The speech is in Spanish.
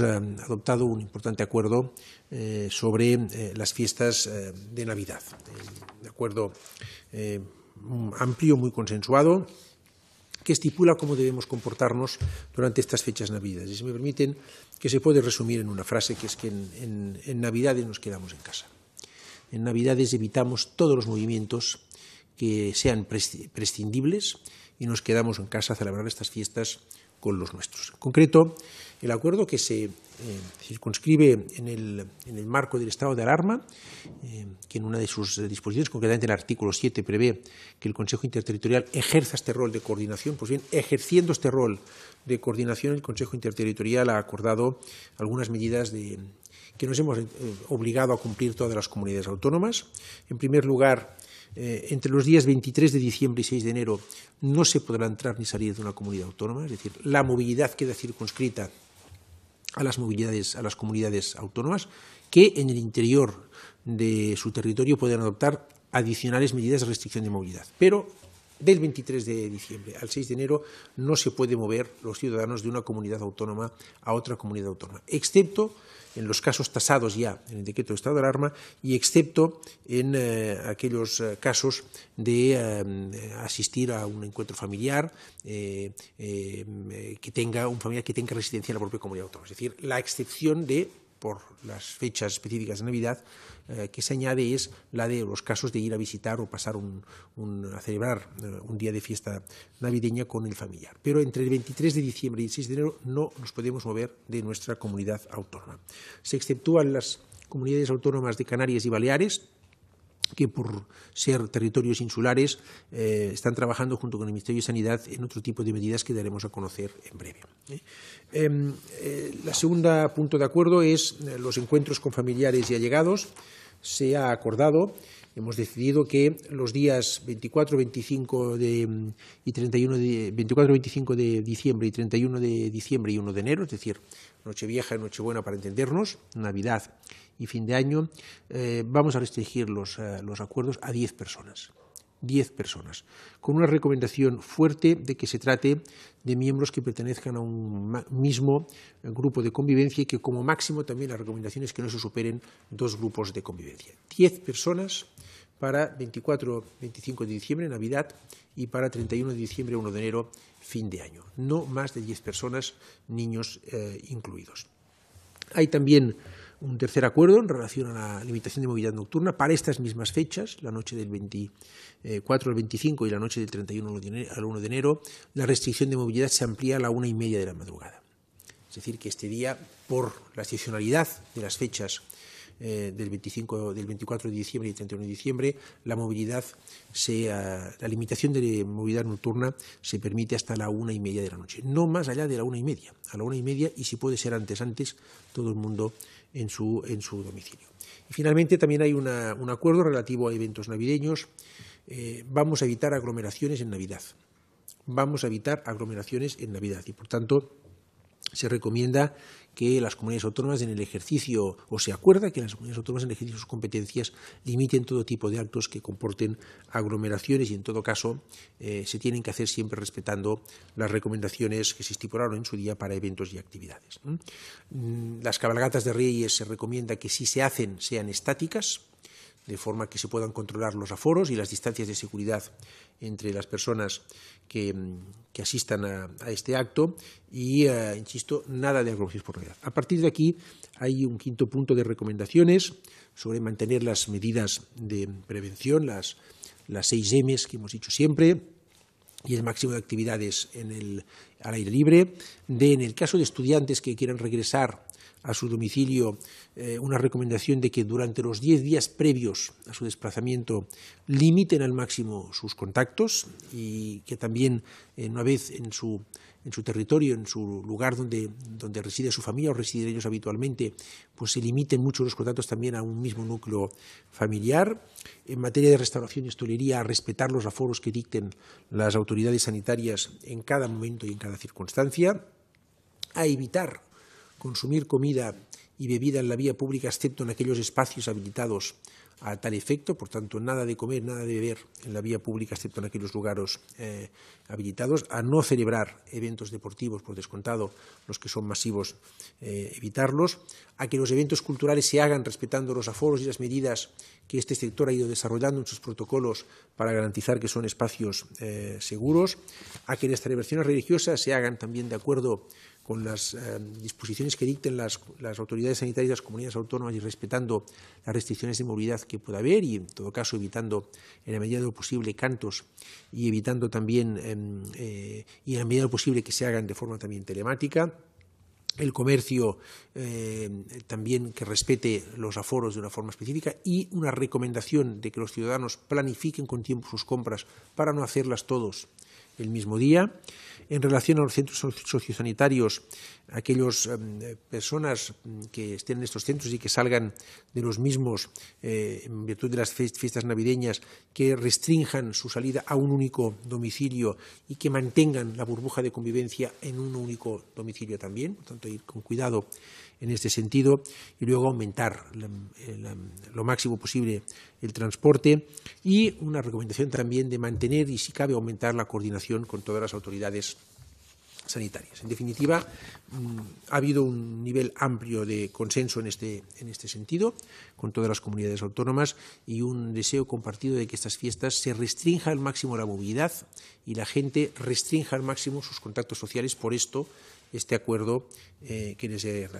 Eh, adoptado un importante acuerdo eh, sobre eh, las fiestas de Navidad. Un acuerdo amplio, muy consensuado, que estipula cómo debemos comportarnos durante estas fechas navideñas. Y si me permiten, que se puede resumir en una frase, que es que en Navidades nos quedamos en casa. En Navidades evitamos todos los movimientos que sean prescindibles y nos quedamos en casa a celebrar estas fiestas con los nuestros. En concreto, el acuerdo que se eh, circunscribe en el, marco del estado de alarma, eh, que en una de sus disposiciones, concretamente en el artículo 7, prevé que el Consejo Interterritorial ejerza este rol de coordinación, pues bien, ejerciendo este rol de coordinación, el Consejo Interterritorial ha acordado algunas medidas que nos hemos eh, obligado a cumplir todas las comunidades autónomas. En primer lugar, eh, entre los días 23 de diciembre y 6 de enero no se podrá entrar ni salir de una comunidad autónoma, es decir, la movilidad queda circunscrita a las movilidades, a las comunidades autónomas, que en el interior de su territorio pueden adoptar adicionales medidas de restricción de movilidad. Pero del 23 de diciembre al 6 de enero no se puede mover los ciudadanos de una comunidad autónoma a otra comunidad autónoma, excepto en los casos tasados ya en el decreto de estado de alarma y excepto en eh, aquellos eh, casos de eh, asistir a un encuentro familiar que tenga un familiar que tenga residencia en la propia comunidad autónoma, es decir, la excepción de por las fechas específicas de Navidad, eh, que se añade es la de los casos de ir a visitar o pasar a celebrar eh, un día de fiesta navideña con el familiar. Pero entre el 23 de diciembre y el 6 de enero no nos podemos mover de nuestra comunidad autónoma. Se exceptúan las comunidades autónomas de Canarias y Baleares, que por ser territorios insulares eh, están trabajando junto con el Ministerio de Sanidad en otro tipo de medidas que daremos a conocer en breve. El ¿eh? Em, eh, la segunda punto de acuerdo es eh, los encuentros con familiares y allegados. Se ha acordado Hemos decidido que los días 24, 25 de, 25 de diciembre y 31 de diciembre y 1 de enero, es decir, noche vieja y buena para entendernos, Navidad y fin de año, eh, vamos a restringir los, eh, los acuerdos a 10 personas. 10 personas, con una recomendación fuerte de que se trate de miembros que pertenezcan a un mismo grupo de convivencia y que como máximo también la recomendación es que no se superen dos grupos de convivencia. 10 personas para 24, 25 de diciembre, Navidad, y para 31 de diciembre, 1 de enero, fin de año. No más de 10 personas, niños eh, incluidos. Hay también un tercer acuerdo en relación a la limitación de movilidad nocturna para estas mismas fechas, la noche del 24 al 25 y la noche del 31 al 1 de enero, la restricción de movilidad se amplía a la una y media de la madrugada. Es decir, que este día, por la excepcionalidad de las fechas eh, del, 25, del 24 de diciembre y 31 de diciembre, la movilidad, ah, la limitación de movilidad nocturna se permite hasta la una y media de la noche, no más allá de la una y media, a la una y media y si puede ser antes, antes, todo el mundo en su, domicilio. Y finalmente también hay un acuerdo relativo a eventos navideños. Eh, vamos a evitar aglomeraciones en Navidad. Vamos a evitar aglomeraciones en Navidad y por tanto se recomienda que las comunidades autónomas en el ejercicio, o se acuerda que las comunidades autónomas en el ejercicio de sus competencias limiten todo tipo de actos que comporten aglomeraciones y, en todo caso, eh, se tienen que hacer siempre respetando las recomendaciones que se estipularon en su día para eventos y actividades. Mm, las cabalgatas de reyes se recomienda que si se hacen sean estáticas, de forma que se puedan controlar los aforos y las distancias de seguridad entre las personas que, mm, asistan a, este acto y, eh, insisto, nada de aglomeraciones por realidad. A partir de aquí hay un quinto punto de recomendaciones sobre mantener las medidas de prevención, las, las seis M's que hemos dicho siempre, y el máximo de actividades en el, al aire libre, de en el caso de estudiantes que quieran regresar a su domicilio eh, una recomendación de que durante los 10 días previos a su desplazamiento limiten al máximo sus contactos y que también eh, una vez en su, territorio, en su lugar donde, donde reside su familia o residen ellos habitualmente, pues se limiten mucho los contactos también a un mismo núcleo familiar. En materia de restauración y hostelería, a respetar los aforos que dicten las autoridades sanitarias en cada momento y en cada circunstancia, a evitar consumir comida y bebida en la vía pública, excepto en aquellos espacios habilitados a tal efecto, por tanto, nada de comer, nada de beber en la vía pública, excepto en aquellos lugares eh, habilitados, a no celebrar eventos deportivos, por descontado, los que son masivos, eh, evitarlos, a que los eventos culturales se hagan respetando los aforos y las medidas que este sector ha ido desarrollando en sus protocolos para garantizar que son espacios eh, seguros, a que las celebraciones religiosas se hagan también de acuerdo con las eh, disposiciones que dicten las, autoridades sanitarias de las comunidades autónomas y respetando las restricciones de movilidad que pueda haber y, en todo caso, evitando en la medida de lo posible cantos y evitando también, em, eh, y en la medida de lo posible, que se hagan de forma también telemática el comercio em, también que respete los aforos de una forma específica y una recomendación de que los ciudadanos planifiquen con tiempo sus compras para no hacerlas todos el mismo día. En relación a los centros sociosanitarios, aquellas eh, personas mm, que estén en estos centros y que salgan de los mismos eh, en virtud de las fiestas navideñas, que restrinjan su salida a un único domicilio y que mantengan la burbuja de convivencia en un único domicilio también. Por tanto, ir con cuidado en este sentido y luego aumentar eh, lo máximo posible el transporte y una recomendación también de mantener y si cabe aumentar la coordinación con todas las autoridades sanitarias. En definitiva, mm, ha habido un nivel amplio de consenso este, en este, sentido con todas las comunidades autónomas y un deseo compartido de que estas fiestas se restrinja al máximo la movilidad y la gente restrinja al máximo sus contactos sociales. Por esto, este acuerdo eh, que les he